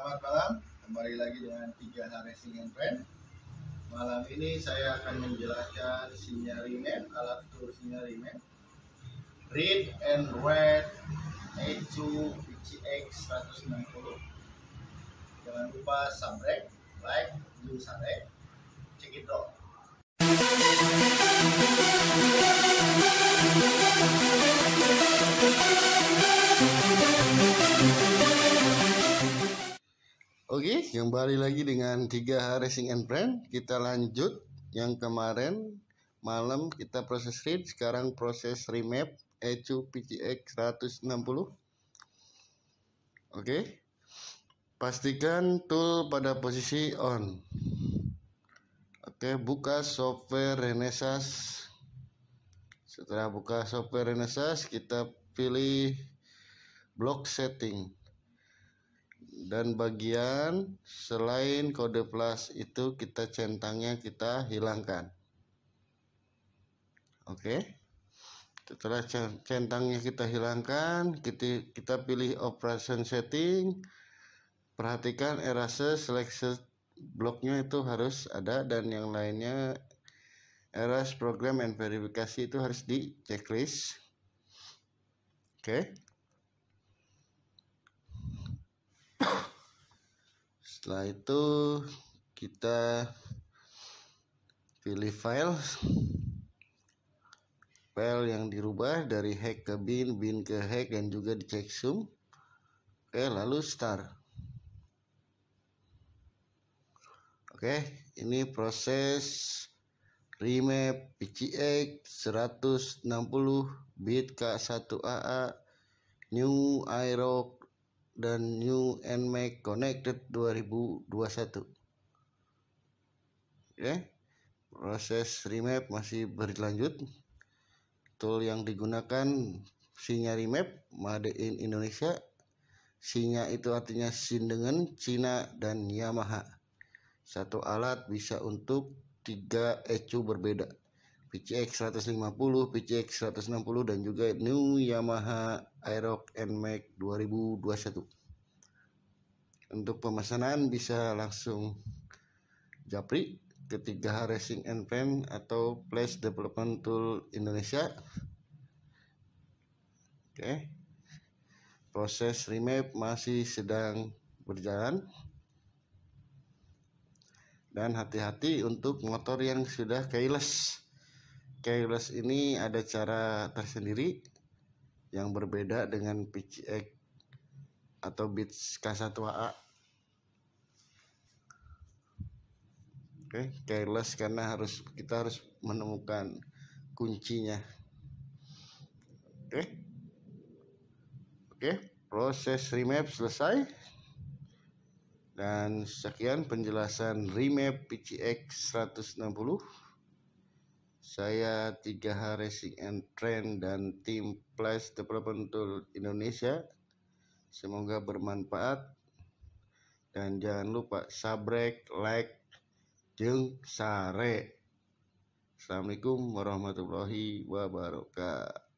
Selamat malam, kembali lagi dengan tiga hari Racing and Friend Malam ini saya akan menjelaskan sinyalimen, alat tur sinyalimen. Read and a 2 VCX 190 Jangan lupa subscribe, like, dan subscribe, check it out Kembali lagi dengan 3 Racing and Brand. Kita lanjut yang kemarin malam kita proses read, sekarang proses remap ECU PCX 160. Oke. Okay. Pastikan tool pada posisi on. Oke, okay, buka software Renesas. Setelah buka software Renesas, kita pilih block setting dan bagian selain kode plus itu kita centangnya kita hilangkan oke okay. setelah centangnya kita hilangkan kita, kita pilih operation setting perhatikan erase selection bloknya itu harus ada dan yang lainnya erase program and verifikasi itu harus di checklist oke okay. setelah itu kita pilih file file yang dirubah dari hack ke bin bin ke hack dan juga di zoom oke lalu start oke ini proses remap PCX 160 bit K1AA new aerox dan New and Make Connected 2021. Oke, proses remap masih berlanjut. Tool yang digunakan sinya remap Made in Indonesia. Sinya itu artinya sin dengan Cina, dan Yamaha. Satu alat bisa untuk tiga ECU berbeda. PCX 150, PCX 160 dan juga New Yamaha Aerox NMAX 2021. Untuk pemesanan bisa langsung Japri ketiga Racing and fan atau Place Development Tool Indonesia. Oke. Proses remap masih sedang berjalan. Dan hati-hati untuk motor yang sudah keyless. Keyless ini ada cara tersendiri yang berbeda dengan PCX atau Beats K1A. Oke, okay, keyless karena harus kita harus menemukan kuncinya. Oke. Okay. Oke, okay, proses remap selesai. Dan sekian penjelasan remap PCX 160. Saya Tiga h Racing and Trend dan tim Plus Development Tool Indonesia. Semoga bermanfaat. Dan jangan lupa subscribe, like, jeng, sare. Assalamualaikum warahmatullahi wabarakatuh.